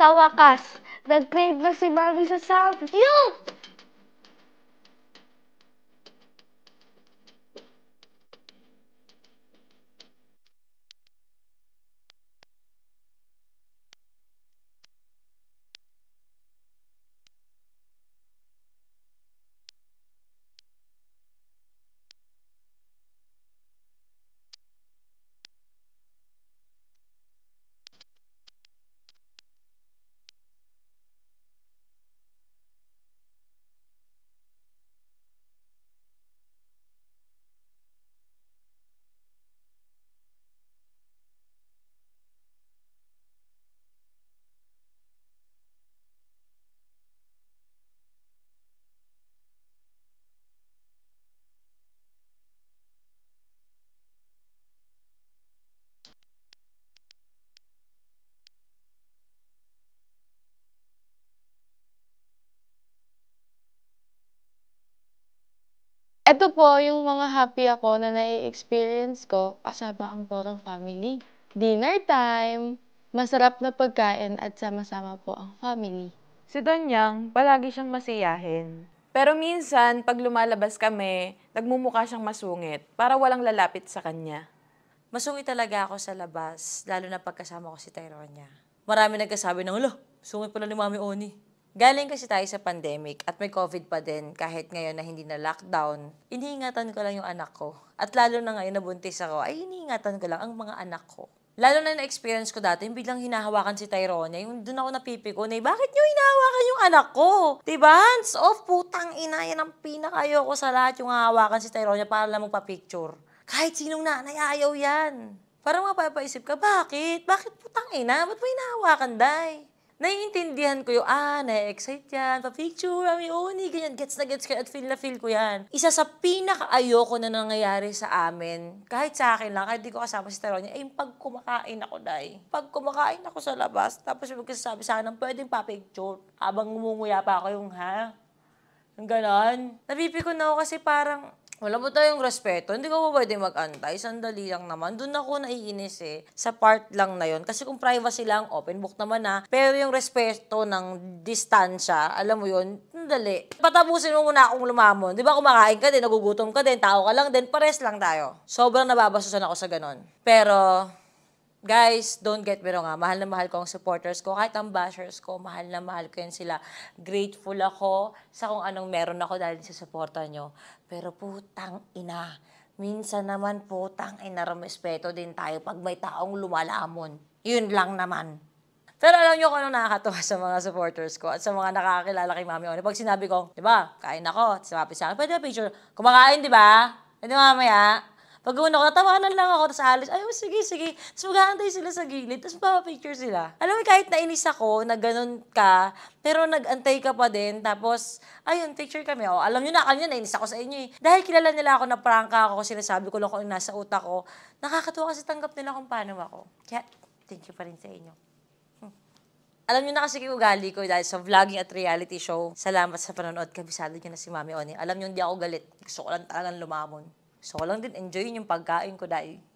Sa wakas, nag-crave na si Mami sa Samyup! Ito po, yung mga happy ako na nai-experience ko kasama ang buong family. Dinner time, masarap na pagkain at sama-sama po ang family. Si Donyang, palagi siyang masiyahin. Pero minsan, pag lumalabas kami, nagmumukha siyang masungit para walang lalapit sa kanya. Masungit talaga ako sa labas, lalo na pagkasama ko si Tyronia. Marami nagkasabi ng, ulo, sungit pala ni Mami Oni. Galing kasi tayo sa pandemic at may COVID pa din kahit ngayon na hindi na lockdown. Iniingatan ko lang yung anak ko. At lalo na ngayon na buntis ako, ay iniingatan ko lang ang mga anak ko. Lalo na na-experience ko dati, yung biglang hinahawakan si Tyrone, yung doon ako napipiko na, eh, bakit nyo hinahawakan yung anak ko? Diba? Hands off, putang ina, yan ang pinakayo ko sa lahat yung hahawakan si Tyrone para lang magpa-picture. Kahit sinong nanay, ayaw yan. Parang mapapaisip ka, bakit? Bakit putang ina? Ba't mo hinahawakan, day? naiintindihan ko yung, ah, na-excite yan, pa-picture, ami, uni, ganyan, gets na gets ka, at feel na feel ko yan. Isa sa pinaka-ayoko na nangyayari sa amin, kahit sa akin lang, kahit di ko kasama si Teronia, ay yung pag kumakain ako, day. Pag kumakain ako sa labas, tapos magkasasabi sa akin, pwedeng pa-picture. Habang ngumunguya pa ako yung, ha? Yung ganon. Napipikon na ako kasi parang, wala ba tayong respeto? Hindi ka ba pwede mag-antay? Sandali lang naman. Doon ako naiinis eh. Sa part lang na yon Kasi kung privacy lang, open book naman na. Ah. Pero yung respeto ng distansya, alam mo yon sandali. Patapusin mo muna akong lumamon. Di ba kumakain ka din, nagugutom ka din, tao ka lang din, pares lang tayo. Sobrang nababasusan ako sa ganon. Pero, guys, don't get me wrong ha, ah. mahal na mahal ko ang supporters ko, kahit ang bashers ko, mahal na mahal ko yun sila. Grateful ako sa kung anong meron ako dahil sa suporta nyo. Pero putang ina, minsan naman putang ina, respeto din tayo pag may taong lumalamon. Yun lang naman. Pero alam nyo kung ano nakakatawa sa mga supporters ko at sa mga nakakilala kay Mami Oni. Pag sinabi ko, di ba, kain ako, sinabi sa akin, pwede ba picture? Kumakain, di ba? Pwede mamaya. Pag una ko, natawanan lang ako, tapos alis, ay, oh, sige, sige. Tapos mag sila sa gilid, tapos picture sila. Alam mo, kahit nainis ako na ganun ka, pero nag-antay ka pa din, tapos, ayun, picture kami. O, oh, alam nyo na, kanina nainis ako sa inyo eh. Dahil kilala nila ako na prank ako, sinasabi ko lang kung ano nasa utak ko, nakakatuwa kasi tanggap nila kung paano ako. Kaya, thank you pa rin sa inyo. Hmm. Alam nyo na kasi yung ugali ko eh, dahil sa vlogging at reality show. Salamat sa panonood. Kabisado nyo na si Mami Oni. Alam nyo, hindi ako galit. Gusto ko lang talagang lumamon. So, ko lang din enjoy yung pagkain ko dahil